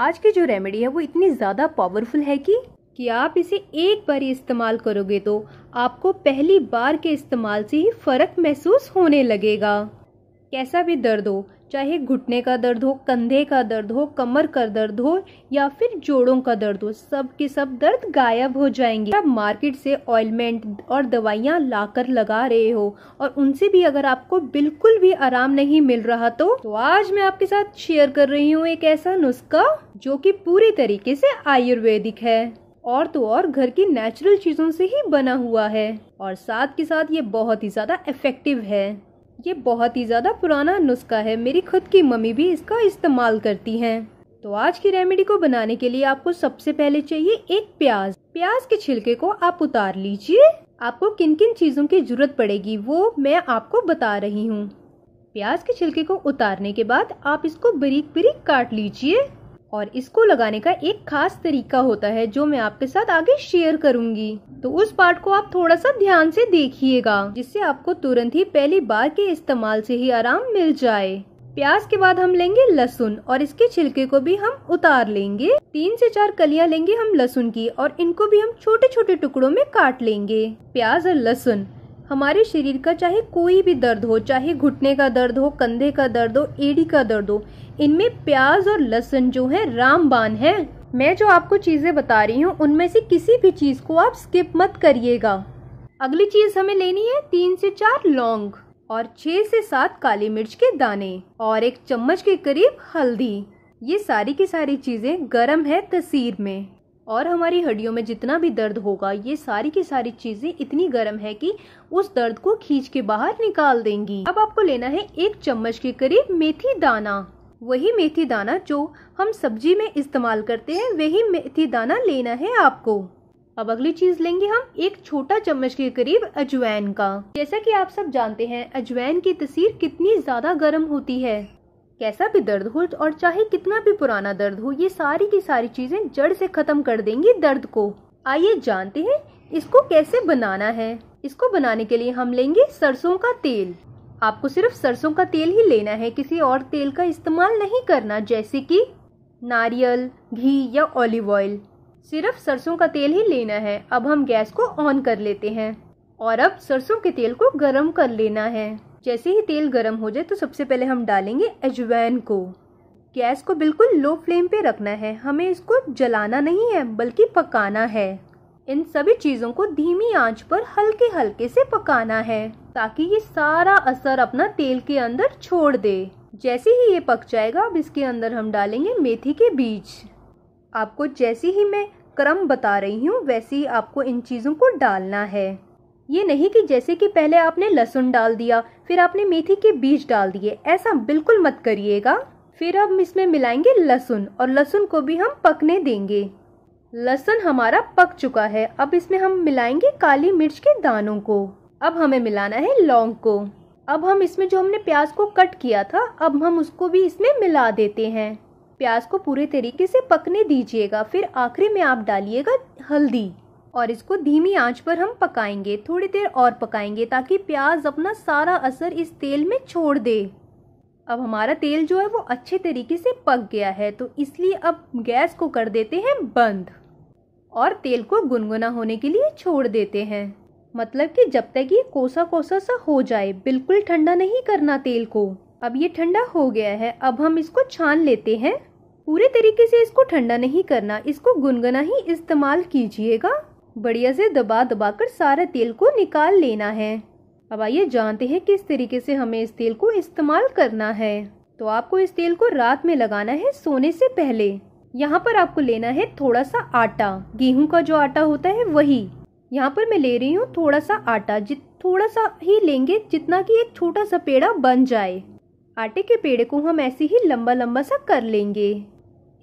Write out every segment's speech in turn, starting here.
आज की जो रेमेडी है वो इतनी ज़्यादा पावरफुल है कि कि आप इसे एक बार इस्तेमाल करोगे तो आपको पहली बार के इस्तेमाल से ही फ़र्क महसूस होने लगेगा कैसा भी दर्द हो चाहे घुटने का दर्द हो कंधे का दर्द हो कमर का दर्द हो या फिर जोड़ों का दर्द हो सब के सब दर्द गायब हो जाएंगे आप मार्केट से ऑयलमेंट और दवाइयाँ लाकर लगा रहे हो और उनसे भी अगर आपको बिल्कुल भी आराम नहीं मिल रहा तो, तो आज मैं आपके साथ शेयर कर रही हूँ एक ऐसा नुस्खा जो की पूरी तरीके से आयुर्वेदिक है और तो और घर की नेचुरल चीज़ों से ही बना हुआ है और साथ के साथ ये बहुत ही ज़्यादा इफेक्टिव है ये बहुत ही ज़्यादा पुराना नुस्खा है मेरी खुद की मम्मी भी इसका इस्तेमाल करती हैं तो आज की रेमेडी को बनाने के लिए आपको सबसे पहले चाहिए एक प्याज प्याज के छिलके को आप उतार लीजिए आपको किन किन चीज़ों की जरूरत पड़ेगी वो मैं आपको बता रही हूँ प्याज के छिलके को उतारने के बाद आप इसको बरीक बरीक काट लीजिए और इसको लगाने का एक खास तरीका होता है जो मैं आपके साथ आगे शेयर करूंगी तो उस पार्ट को आप थोड़ा सा ध्यान से देखिएगा जिससे आपको तुरंत ही पहली बार के इस्तेमाल से ही आराम मिल जाए प्याज के बाद हम लेंगे लहसुन और इसके छिलके को भी हम उतार लेंगे तीन से चार कलियां लेंगे हम लहसुन की और इनको भी हम छोटे छोटे टुकड़ों में काट लेंगे प्याज और लहसुन हमारे शरीर का चाहे कोई भी दर्द हो चाहे घुटने का दर्द हो कंधे का दर्द हो एड़ी का दर्द हो इनमें प्याज और लहसुन जो है रामबान है मैं जो आपको चीज़ें बता रही हूँ उनमें से किसी भी चीज़ को आप स्किप मत करिएगा अगली चीज़ हमें लेनी है तीन से चार लौंग और छह से सात काली मिर्च के दाने और एक चम्मच के करीब हल्दी ये सारी की सारी चीज़ें गर्म है तसीर में और हमारी हड्डियों में जितना भी दर्द होगा ये सारी की सारी चीज़ें इतनी गर्म है कि उस दर्द को खींच के बाहर निकाल देंगी अब आपको लेना है एक चम्मच के करीब मेथी दाना वही मेथी दाना जो हम सब्जी में इस्तेमाल करते हैं वही मेथी दाना लेना है आपको अब अगली चीज लेंगे हम एक छोटा चम्मच के करीब अजवैन का जैसा कि आप सब जानते हैं अजवैन की तस्वीर कितनी ज्यादा गर्म होती है कैसा भी दर्द हो और चाहे कितना भी पुराना दर्द हो ये सारी की सारी चीजें जड़ से खत्म कर देंगी दर्द को आइए जानते हैं इसको कैसे बनाना है इसको बनाने के लिए हम लेंगे सरसों का तेल आपको सिर्फ सरसों का तेल ही लेना है किसी और तेल का इस्तेमाल नहीं करना जैसे कि नारियल घी या ऑलिव ऑयल सिर्फ सरसों का तेल ही लेना है अब हम गैस को ऑन कर लेते हैं और अब सरसों के तेल को गर्म कर लेना है जैसे ही तेल गर्म हो जाए तो सबसे पहले हम डालेंगे अजवैन को गैस को बिल्कुल लो फ्लेम पे रखना है हमें इसको जलाना नहीं है बल्कि पकाना है इन सभी चीज़ों को धीमी आंच पर हल्के हल्के से पकाना है ताकि ये सारा असर अपना तेल के अंदर छोड़ दे जैसे ही ये पक जाएगा अब इसके अंदर हम डालेंगे मेथी के बीज आपको जैसे ही मैं क्रम बता रही हूँ वैसे ही आपको इन चीज़ों को डालना है ये नहीं कि जैसे कि पहले आपने लहसुन डाल दिया फिर आपने मेथी के बीज डाल दिए ऐसा बिल्कुल मत करिएगा फिर हम इसमें मिलाएंगे लहसुन और लहसुन को भी हम पकने देंगे लहसुन हमारा पक चुका है अब इसमें हम मिलाएंगे काली मिर्च के दानों को अब हमें मिलाना है लौंग को अब हम इसमें जो हमने प्याज को कट किया था अब हम उसको भी इसमें मिला देते हैं प्याज को पूरे तरीके से पकने दीजिएगा फिर आखिरी में आप डालिएगा हल्दी और इसको धीमी आंच पर हम पकाएंगे थोड़ी देर और पकाएंगे ताकि प्याज अपना सारा असर इस तेल में छोड़ दे अब हमारा तेल जो है वो अच्छे तरीके से पक गया है तो इसलिए अब गैस को कर देते हैं बंद और तेल को गुनगुना होने के लिए छोड़ देते हैं मतलब कि जब तक ये कोसा कोसा सा हो जाए बिल्कुल ठंडा नहीं करना तेल को अब ये ठंडा हो गया है अब हम इसको छान लेते हैं पूरे तरीके से इसको ठंडा नहीं करना इसको गुनगुना ही इस्तेमाल कीजिएगा बढ़िया से दबा दबा कर सारे तेल को निकाल लेना है अब आइए जानते हैं किस तरीके से हमें इस तेल को इस्तेमाल करना है तो आपको इस तेल को रात में लगाना है सोने से पहले यहाँ पर आपको लेना है थोड़ा सा आटा गेहूं का जो आटा होता है वही यहाँ पर मैं ले रही हूँ थोड़ा सा आटा जित थोड़ा सा ही लेंगे जितना कि एक छोटा सा पेड़ा बन जाए आटे के पेड़े को हम ऐसे ही लंबा लंबा सा कर लेंगे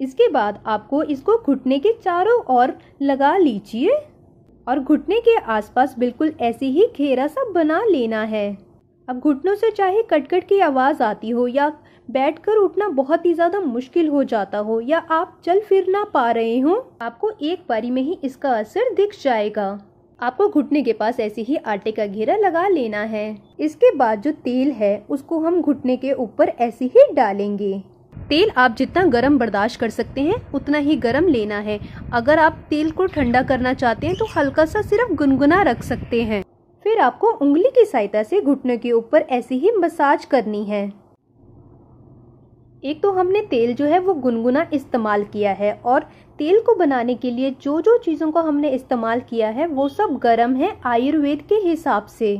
इसके बाद आपको इसको घुटने के चारों ओर लगा लीजिए और घुटने के आसपास बिल्कुल ऐसे ही घेरा सा बना लेना है अब घुटनों से चाहे कटकट की आवाज़ आती हो या बैठकर उठना बहुत ही ज़्यादा मुश्किल हो जाता हो या आप चल फिर ना पा रहे हो आपको एक बारी में ही इसका असर दिख जाएगा आपको घुटने के पास ऐसे ही आटे का घेरा लगा लेना है इसके बाद जो तेल है उसको हम घुटने के ऊपर ऐसे ही डालेंगे तेल आप जितना गर्म बर्दाश्त कर सकते हैं उतना ही गर्म लेना है अगर आप तेल को ठंडा करना चाहते हैं तो हल्का सा सिर्फ गुनगुना रख सकते हैं फिर आपको उंगली की सहायता से घुटने के ऊपर ऐसे ही मसाज करनी है एक तो हमने तेल जो है वो गुनगुना इस्तेमाल किया है और तेल को बनाने के लिए जो जो चीज़ों को हमने इस्तेमाल किया है वो सब गर्म है आयुर्वेद के हिसाब से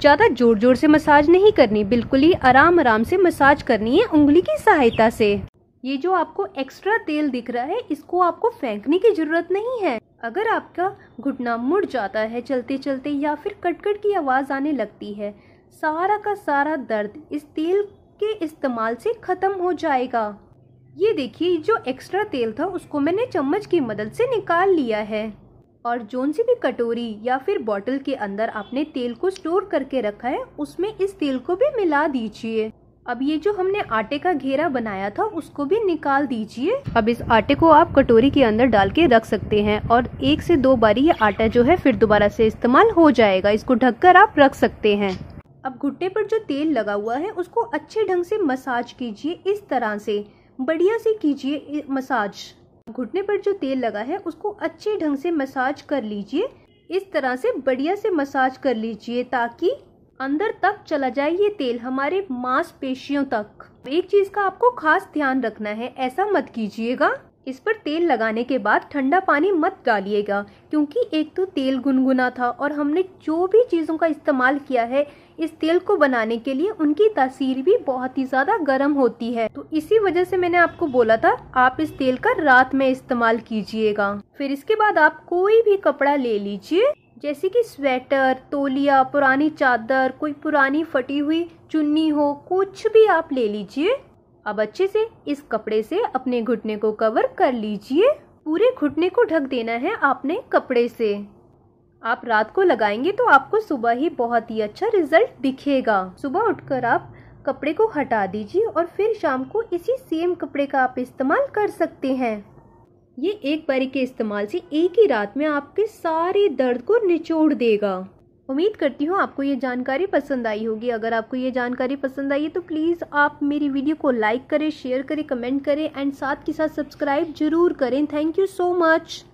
ज़्यादा जोर जोर से मसाज नहीं करनी बिल्कुल ही आराम आराम से मसाज करनी है उंगली की सहायता से ये जो आपको एक्स्ट्रा तेल दिख रहा है इसको आपको फेंकने की ज़रूरत नहीं है अगर आपका घुटना मुड़ जाता है चलते चलते या फिर कटकट की आवाज़ आने लगती है सारा का सारा दर्द इस तेल के इस्तेमाल से ख़त्म हो जाएगा ये देखिए जो एक्स्ट्रा तेल था उसको मैंने चम्मच की मदद से निकाल लिया है और जोन सी भी कटोरी या फिर बॉटल के अंदर आपने तेल को स्टोर करके रखा है उसमें इस तेल को भी मिला दीजिए अब ये जो हमने आटे का घेरा बनाया था उसको भी निकाल दीजिए अब इस आटे को आप कटोरी के अंदर डाल के रख सकते हैं और एक से दो बारी ये आटा जो है फिर दोबारा से इस्तेमाल हो जाएगा इसको ढककर आप रख सकते हैं अब घुट्टे पर जो तेल लगा हुआ है उसको अच्छे ढंग से मसाज कीजिए इस तरह से बढ़िया से कीजिए मसाज घुटने पर जो तेल लगा है उसको अच्छे ढंग से मसाज कर लीजिए इस तरह से बढ़िया से मसाज कर लीजिए ताकि अंदर तक चला जाए ये तेल हमारे मांसपेशियों तक एक चीज का आपको खास ध्यान रखना है ऐसा मत कीजिएगा इस पर तेल लगाने के बाद ठंडा पानी मत डालिएगा क्योंकि एक तो तेल गुनगुना था और हमने जो भी चीज़ों का इस्तेमाल किया है इस तेल को बनाने के लिए उनकी तासीर भी बहुत ही ज़्यादा गर्म होती है तो इसी वजह से मैंने आपको बोला था आप इस तेल का रात में इस्तेमाल कीजिएगा फिर इसके बाद आप कोई भी कपड़ा ले लीजिए जैसे कि स्वेटर तोलिया पुरानी चादर कोई पुरानी फटी हुई चुन्नी हो कुछ भी आप ले लीजिए अब अच्छे से इस कपड़े से अपने घुटने को कवर कर लीजिए पूरे घुटने को ढक देना है आपने कपड़े से आप रात को लगाएंगे तो आपको सुबह ही बहुत ही अच्छा रिजल्ट दिखेगा सुबह उठकर आप कपड़े को हटा दीजिए और फिर शाम को इसी सेम कपड़े का आप इस्तेमाल कर सकते हैं ये एक बारी के इस्तेमाल से एक ही रात में आपके सारे दर्द को निचोड़ देगा उम्मीद करती हूँ आपको ये जानकारी पसंद आई होगी अगर आपको ये जानकारी पसंद आई है तो प्लीज़ आप मेरी वीडियो को लाइक करें शेयर करें कमेंट करें एंड साथ के साथ सब्सक्राइब जरूर करें थैंक यू सो मच